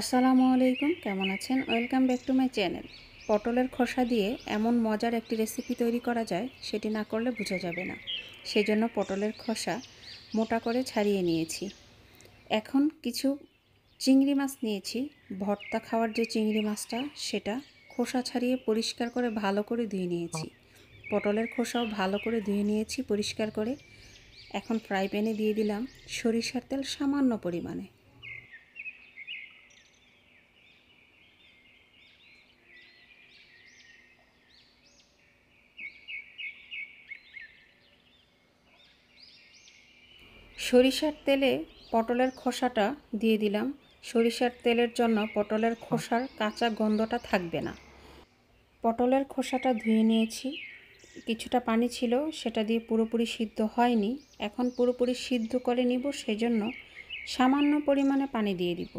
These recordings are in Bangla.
আসসালামু আলাইকুম কেমন আছেন welcome back to my channel পটলের খোসা দিয়ে এমন মজার একটি রেসিপি তৈরি করা যায় সেটি না করলে বোঝা যাবে না সেই জন্য পটলের খোসা মোটা করে ছাড়িয়ে নিয়েছি এখন কিছু চিংড়ি মাছ নিয়েছি ভর্তা খাওয়ার যে চিংড়ি মাছটা সেটা খোসা ছাড়িয়ে পরিষ্কার করে ভালো করে ধুয়ে নিয়েছি পটলের খোসাও ভালো করে ধুয়ে নিয়েছি পরিষ্কার করে এখন ফ্রাই প্যানে দিয়ে দিলাম সরিষার তেল সামান্য পরিমাণে সরিষার তেলে পটলের খোসাটা দিয়ে দিলাম সরিষার তেলের জন্য পটলের খোসার কাঁচা গন্ধটা থাকবে না পটলের খোসাটা ধুয়ে নিয়েছি কিছুটা পানি ছিল সেটা দিয়ে পুরোপুরি সিদ্ধ হয়নি এখন পুরোপুরি সিদ্ধ করে নিব সেজন্য সামান্য পরিমাণে পানি দিয়ে দিব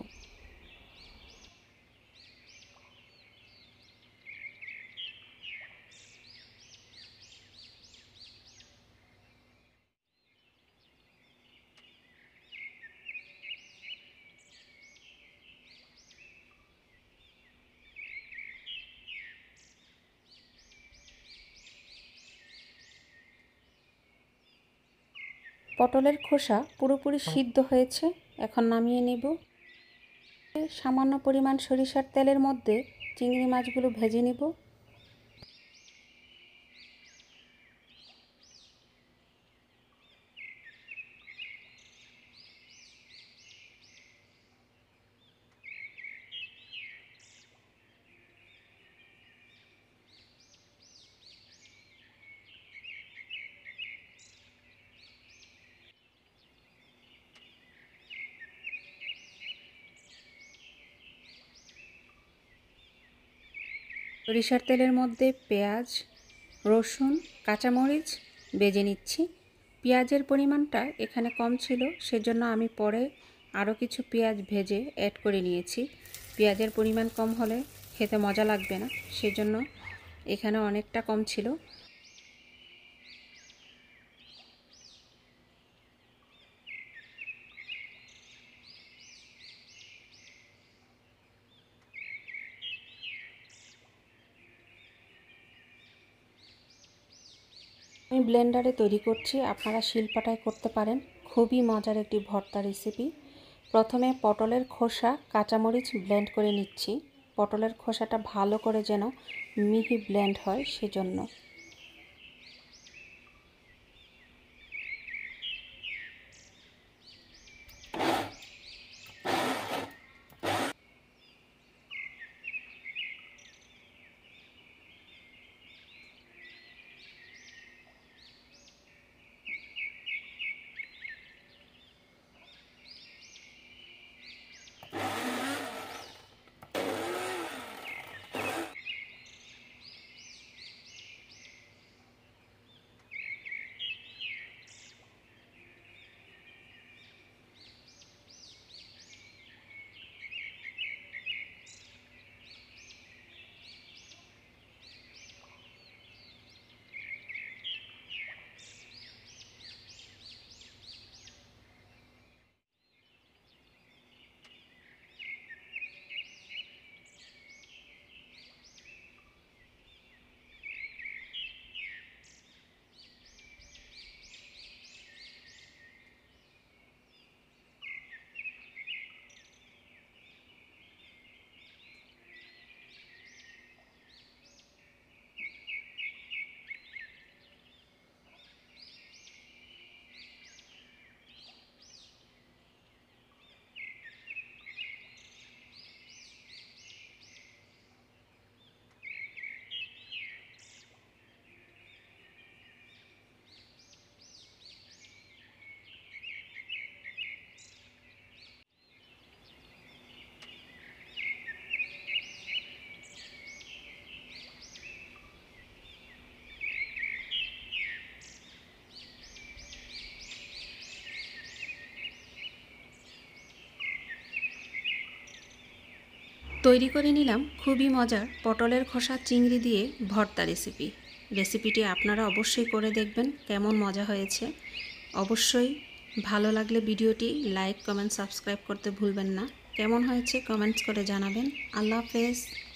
পটলের খোসা পুরোপুরি সিদ্ধ হয়েছে এখন নামিয়ে নেব সামান্য পরিমাণ সরিষার তেলের মধ্যে চিংড়ি মাছগুলো ভেজে নেব সরিষার তেলের মধ্যে পেঁয়াজ রসুন কাঁচামরিচ বেজে নিচ্ছি পেঁয়াজের পরিমাণটা এখানে কম ছিল সেজন্য আমি পরে আরও কিছু পেঁয়াজ ভেজে অ্যাড করে নিয়েছি পেঁয়াজের পরিমাণ কম হলে খেতে মজা লাগবে না সেজন্য এখানে অনেকটা কম ছিল আমি ব্লেন্ডারে তৈরি করছি আপনারা শিল্পাটায় করতে পারেন খুবই মজার একটি ভর্তা রেসিপি প্রথমে পটলের খোসা কাঁচামরিচ ব্লেন্ড করে নিচ্ছি পটলের খোসাটা ভালো করে যেন মিহি ব্লেন্ড হয় সেজন্য তৈরি করে নিলাম খুবই মজার পটলের খোসা চিংড়ি দিয়ে ভর্তা রেসিপি রেসিপিটি আপনারা অবশ্যই করে দেখবেন কেমন মজা হয়েছে অবশ্যই ভালো লাগলে ভিডিওটি লাইক কমেন্ট সাবস্ক্রাইব করতে ভুলবেন না কেমন হয়েছে কমেন্টস করে জানাবেন আল্লাহ হাফেজ